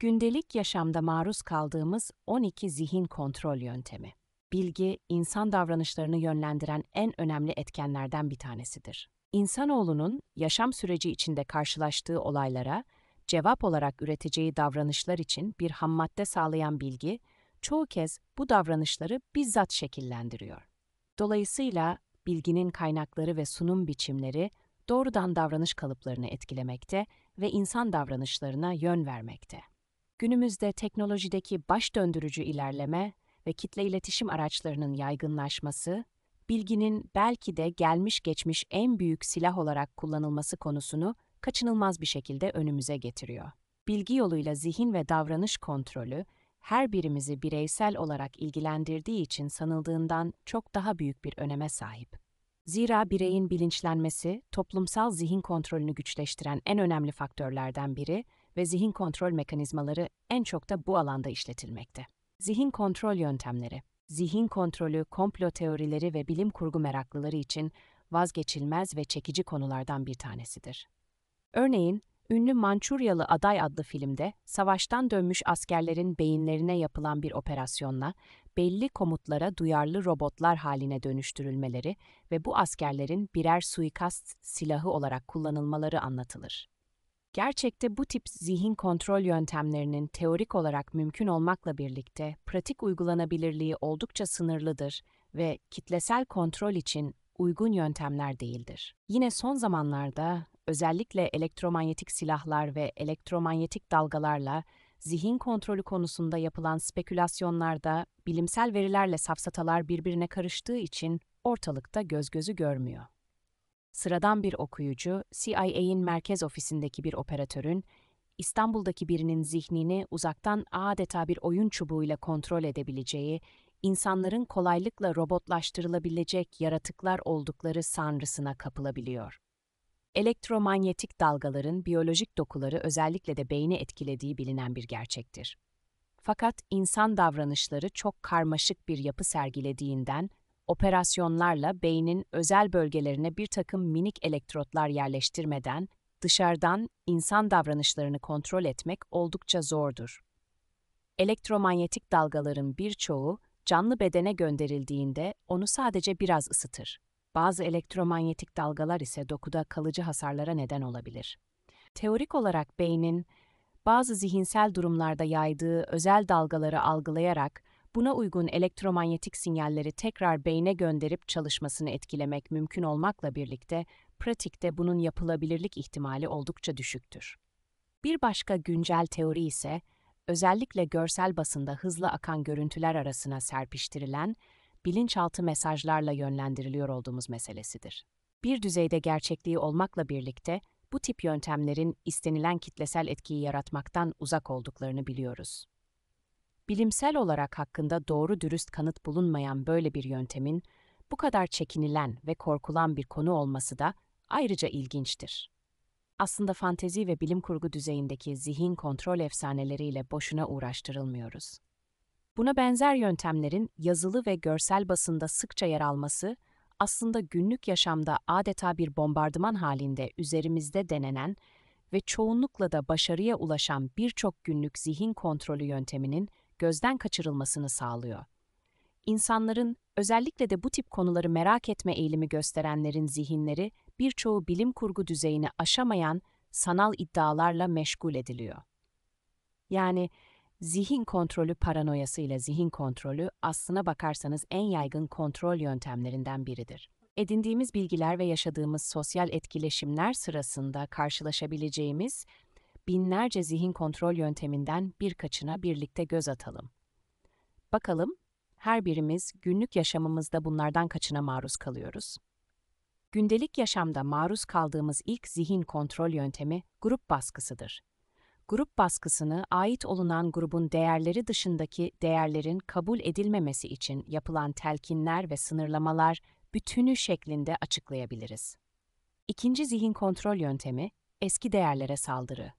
Gündelik yaşamda maruz kaldığımız 12 zihin kontrol yöntemi. Bilgi, insan davranışlarını yönlendiren en önemli etkenlerden bir tanesidir. İnsanoğlunun yaşam süreci içinde karşılaştığı olaylara cevap olarak üreteceği davranışlar için bir hammadde sağlayan bilgi, çoğu kez bu davranışları bizzat şekillendiriyor. Dolayısıyla bilginin kaynakları ve sunum biçimleri doğrudan davranış kalıplarını etkilemekte ve insan davranışlarına yön vermekte. Günümüzde teknolojideki baş döndürücü ilerleme ve kitle iletişim araçlarının yaygınlaşması, bilginin belki de gelmiş geçmiş en büyük silah olarak kullanılması konusunu kaçınılmaz bir şekilde önümüze getiriyor. Bilgi yoluyla zihin ve davranış kontrolü her birimizi bireysel olarak ilgilendirdiği için sanıldığından çok daha büyük bir öneme sahip. Zira bireyin bilinçlenmesi toplumsal zihin kontrolünü güçleştiren en önemli faktörlerden biri ve zihin kontrol mekanizmaları en çok da bu alanda işletilmekte. Zihin kontrol yöntemleri Zihin kontrolü, komplo teorileri ve bilim kurgu meraklıları için vazgeçilmez ve çekici konulardan bir tanesidir. Örneğin, ünlü Mançuryalı Aday adlı filmde savaştan dönmüş askerlerin beyinlerine yapılan bir operasyonla belli komutlara duyarlı robotlar haline dönüştürülmeleri ve bu askerlerin birer suikast silahı olarak kullanılmaları anlatılır. Gerçekte bu tip zihin kontrol yöntemlerinin teorik olarak mümkün olmakla birlikte pratik uygulanabilirliği oldukça sınırlıdır ve kitlesel kontrol için uygun yöntemler değildir. Yine son zamanlarda özellikle elektromanyetik silahlar ve elektromanyetik dalgalarla zihin kontrolü konusunda yapılan spekülasyonlarda bilimsel verilerle safsatalar birbirine karıştığı için ortalıkta göz gözü görmüyor sıradan bir okuyucu, CIA'in merkez ofisindeki bir operatörün, İstanbul'daki birinin zihnini uzaktan adeta bir oyun çubuğuyla kontrol edebileceği, insanların kolaylıkla robotlaştırılabilecek yaratıklar oldukları sanrısına kapılabiliyor. Elektromanyetik dalgaların biyolojik dokuları özellikle de beyni etkilediği bilinen bir gerçektir. Fakat insan davranışları çok karmaşık bir yapı sergilediğinden operasyonlarla beynin özel bölgelerine bir takım minik elektrotlar yerleştirmeden dışarıdan insan davranışlarını kontrol etmek oldukça zordur. Elektromanyetik dalgaların birçoğu canlı bedene gönderildiğinde onu sadece biraz ısıtır. Bazı elektromanyetik dalgalar ise dokuda kalıcı hasarlara neden olabilir. Teorik olarak beynin bazı zihinsel durumlarda yaydığı özel dalgaları algılayarak buna uygun elektromanyetik sinyalleri tekrar beyne gönderip çalışmasını etkilemek mümkün olmakla birlikte, pratikte bunun yapılabilirlik ihtimali oldukça düşüktür. Bir başka güncel teori ise, özellikle görsel basında hızlı akan görüntüler arasına serpiştirilen, bilinçaltı mesajlarla yönlendiriliyor olduğumuz meselesidir. Bir düzeyde gerçekliği olmakla birlikte, bu tip yöntemlerin istenilen kitlesel etkiyi yaratmaktan uzak olduklarını biliyoruz bilimsel olarak hakkında doğru dürüst kanıt bulunmayan böyle bir yöntemin, bu kadar çekinilen ve korkulan bir konu olması da ayrıca ilginçtir. Aslında fantezi ve bilim kurgu düzeyindeki zihin kontrol efsaneleriyle boşuna uğraştırılmıyoruz. Buna benzer yöntemlerin yazılı ve görsel basında sıkça yer alması, aslında günlük yaşamda adeta bir bombardıman halinde üzerimizde denenen ve çoğunlukla da başarıya ulaşan birçok günlük zihin kontrolü yönteminin gözden kaçırılmasını sağlıyor. İnsanların, özellikle de bu tip konuları merak etme eğilimi gösterenlerin zihinleri birçoğu bilim kurgu düzeyini aşamayan sanal iddialarla meşgul ediliyor. Yani zihin kontrolü paranoyasıyla zihin kontrolü aslına bakarsanız en yaygın kontrol yöntemlerinden biridir. Edindiğimiz bilgiler ve yaşadığımız sosyal etkileşimler sırasında karşılaşabileceğimiz binlerce zihin kontrol yönteminden birkaçına birlikte göz atalım. Bakalım, her birimiz günlük yaşamımızda bunlardan kaçına maruz kalıyoruz? Gündelik yaşamda maruz kaldığımız ilk zihin kontrol yöntemi grup baskısıdır. Grup baskısını ait olunan grubun değerleri dışındaki değerlerin kabul edilmemesi için yapılan telkinler ve sınırlamalar bütünü şeklinde açıklayabiliriz. İkinci zihin kontrol yöntemi eski değerlere saldırı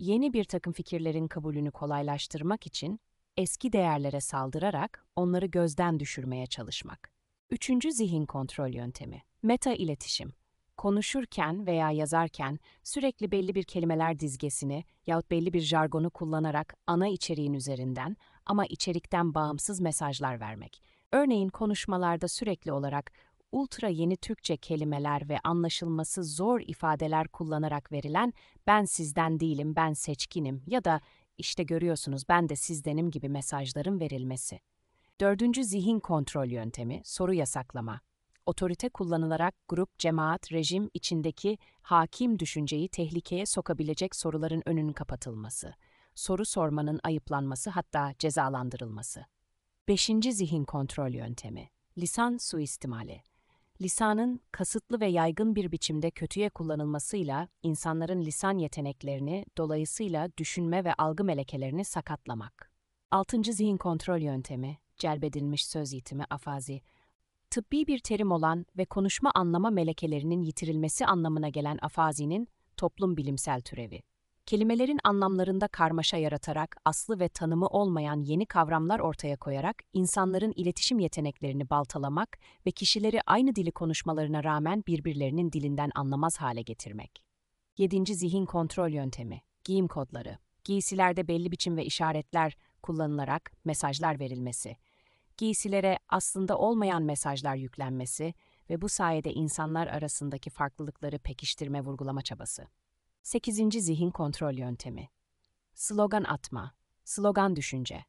yeni bir takım fikirlerin kabulünü kolaylaştırmak için eski değerlere saldırarak onları gözden düşürmeye çalışmak. Üçüncü zihin kontrol yöntemi, meta iletişim. Konuşurken veya yazarken sürekli belli bir kelimeler dizgesini yahut belli bir jargonu kullanarak ana içeriğin üzerinden ama içerikten bağımsız mesajlar vermek. Örneğin konuşmalarda sürekli olarak ultra yeni Türkçe kelimeler ve anlaşılması zor ifadeler kullanarak verilen ben sizden değilim, ben seçkinim ya da işte görüyorsunuz ben de sizdenim gibi mesajların verilmesi. Dördüncü zihin kontrol yöntemi, soru yasaklama. Otorite kullanılarak grup, cemaat, rejim içindeki hakim düşünceyi tehlikeye sokabilecek soruların önünün kapatılması, soru sormanın ayıplanması hatta cezalandırılması. Beşinci zihin kontrol yöntemi, lisan suistimali lisanın kasıtlı ve yaygın bir biçimde kötüye kullanılmasıyla insanların lisan yeteneklerini, dolayısıyla düşünme ve algı melekelerini sakatlamak. 6. Zihin kontrol yöntemi, celbedilmiş söz yitimi afazi, tıbbi bir terim olan ve konuşma anlama melekelerinin yitirilmesi anlamına gelen afazinin toplum bilimsel türevi kelimelerin anlamlarında karmaşa yaratarak, aslı ve tanımı olmayan yeni kavramlar ortaya koyarak insanların iletişim yeteneklerini baltalamak ve kişileri aynı dili konuşmalarına rağmen birbirlerinin dilinden anlamaz hale getirmek. 7. Zihin kontrol yöntemi, giyim kodları. Giysilerde belli biçim ve işaretler kullanılarak mesajlar verilmesi, giysilere aslında olmayan mesajlar yüklenmesi ve bu sayede insanlar arasındaki farklılıkları pekiştirme vurgulama çabası. 8. Zihin kontrol yöntemi. Slogan atma, slogan düşünce.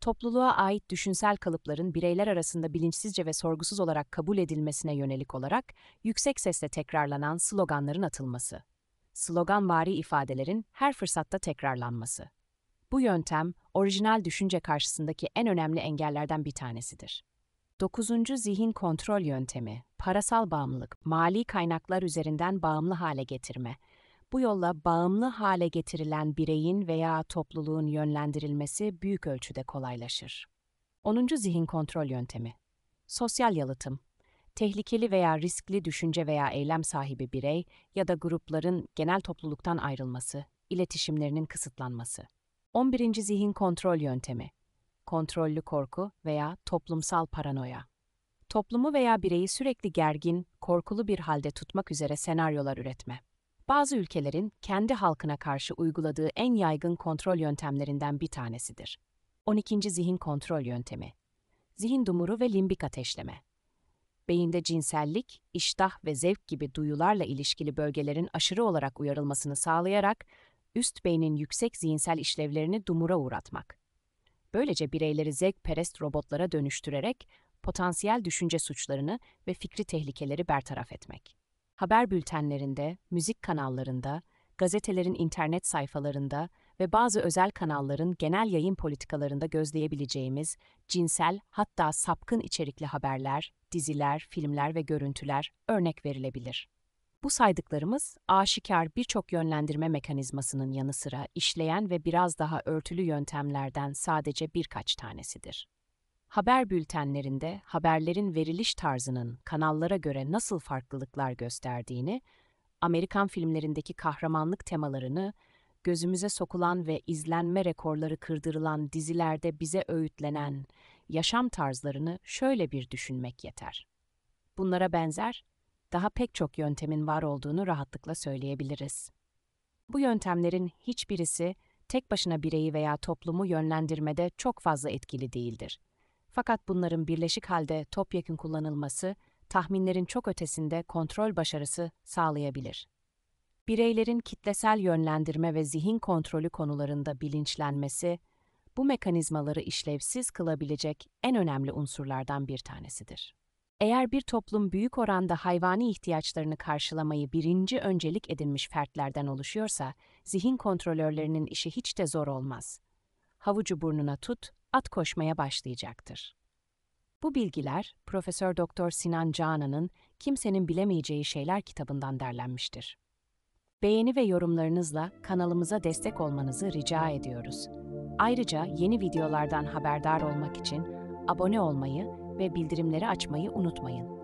Topluluğa ait düşünsel kalıpların bireyler arasında bilinçsizce ve sorgusuz olarak kabul edilmesine yönelik olarak yüksek sesle tekrarlanan sloganların atılması. Sloganvari ifadelerin her fırsatta tekrarlanması. Bu yöntem, orijinal düşünce karşısındaki en önemli engellerden bir tanesidir. 9. Zihin kontrol yöntemi, parasal bağımlılık, mali kaynaklar üzerinden bağımlı hale getirme, bu yolla bağımlı hale getirilen bireyin veya topluluğun yönlendirilmesi büyük ölçüde kolaylaşır. 10. Zihin kontrol yöntemi. Sosyal yalıtım. Tehlikeli veya riskli düşünce veya eylem sahibi birey ya da grupların genel topluluktan ayrılması, iletişimlerinin kısıtlanması. 11. Zihin kontrol yöntemi. Kontrollü korku veya toplumsal paranoya toplumu veya bireyi sürekli gergin, korkulu bir halde tutmak üzere senaryolar üretme bazı ülkelerin kendi halkına karşı uyguladığı en yaygın kontrol yöntemlerinden bir tanesidir. 12. zihin kontrol yöntemi. Zihin dumuru ve limbik ateşleme. Beyinde cinsellik, iştah ve zevk gibi duyularla ilişkili bölgelerin aşırı olarak uyarılmasını sağlayarak üst beynin yüksek zihinsel işlevlerini dumura uğratmak. Böylece bireyleri zevkperest robotlara dönüştürerek potansiyel düşünce suçlarını ve fikri tehlikeleri bertaraf etmek haber bültenlerinde, müzik kanallarında, gazetelerin internet sayfalarında ve bazı özel kanalların genel yayın politikalarında gözleyebileceğimiz cinsel hatta sapkın içerikli haberler, diziler, filmler ve görüntüler örnek verilebilir. Bu saydıklarımız aşikar birçok yönlendirme mekanizmasının yanı sıra işleyen ve biraz daha örtülü yöntemlerden sadece birkaç tanesidir haber bültenlerinde haberlerin veriliş tarzının kanallara göre nasıl farklılıklar gösterdiğini, Amerikan filmlerindeki kahramanlık temalarını, gözümüze sokulan ve izlenme rekorları kırdırılan dizilerde bize öğütlenen yaşam tarzlarını şöyle bir düşünmek yeter. Bunlara benzer daha pek çok yöntemin var olduğunu rahatlıkla söyleyebiliriz. Bu yöntemlerin hiçbirisi tek başına bireyi veya toplumu yönlendirmede çok fazla etkili değildir fakat bunların birleşik halde topyekün kullanılması, tahminlerin çok ötesinde kontrol başarısı sağlayabilir. Bireylerin kitlesel yönlendirme ve zihin kontrolü konularında bilinçlenmesi, bu mekanizmaları işlevsiz kılabilecek en önemli unsurlardan bir tanesidir. Eğer bir toplum büyük oranda hayvani ihtiyaçlarını karşılamayı birinci öncelik edinmiş fertlerden oluşuyorsa, zihin kontrolörlerinin işi hiç de zor olmaz. Havucu burnuna tut, at koşmaya başlayacaktır. Bu bilgiler Profesör Doktor Sinan Canan'ın Kimsenin Bilemeyeceği Şeyler kitabından derlenmiştir. Beğeni ve yorumlarınızla kanalımıza destek olmanızı rica ediyoruz. Ayrıca yeni videolardan haberdar olmak için abone olmayı ve bildirimleri açmayı unutmayın.